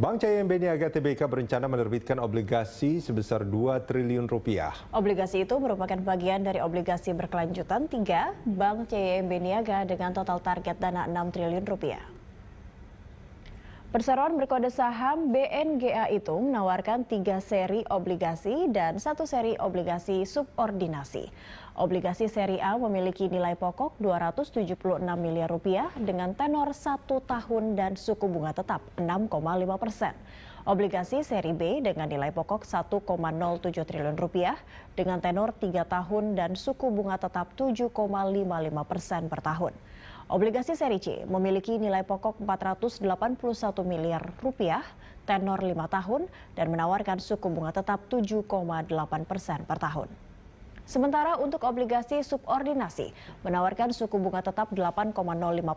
Bank CIMB Niaga TBK berencana menerbitkan obligasi sebesar 2 triliun rupiah. Obligasi itu merupakan bagian dari obligasi berkelanjutan 3 Bank CIMB Niaga dengan total target dana 6 triliun rupiah. Perseroan berkode saham BNGA itu menawarkan tiga seri obligasi dan satu seri obligasi subordinasi. Obligasi seri A memiliki nilai pokok 276 miliar rupiah dengan tenor satu tahun dan suku bunga tetap 6,5 persen obligasi seri B dengan nilai pokok 1,07 triliun rupiah dengan tenor 3 tahun dan suku bunga tetap 7,55 persen per tahun. Obligasi seri C memiliki nilai pokok 481 miliar rupiah, tenor 5 tahun dan menawarkan suku bunga tetap 7,8 persen per tahun. Sementara untuk obligasi subordinasi menawarkan suku bunga tetap 8,05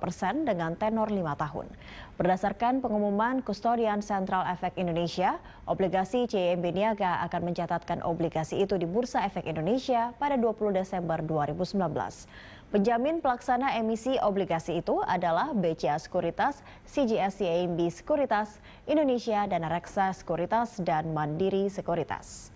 persen dengan tenor 5 tahun. Berdasarkan pengumuman Kustodian Central Efek Indonesia, obligasi CIMB e Niaga akan mencatatkan obligasi itu di Bursa Efek Indonesia pada 20 Desember 2019. Penjamin pelaksana emisi obligasi itu adalah BCA Sekuritas, CGS CIMB e Sekuritas, Indonesia Dana Reksa Sekuritas, dan Mandiri Sekuritas.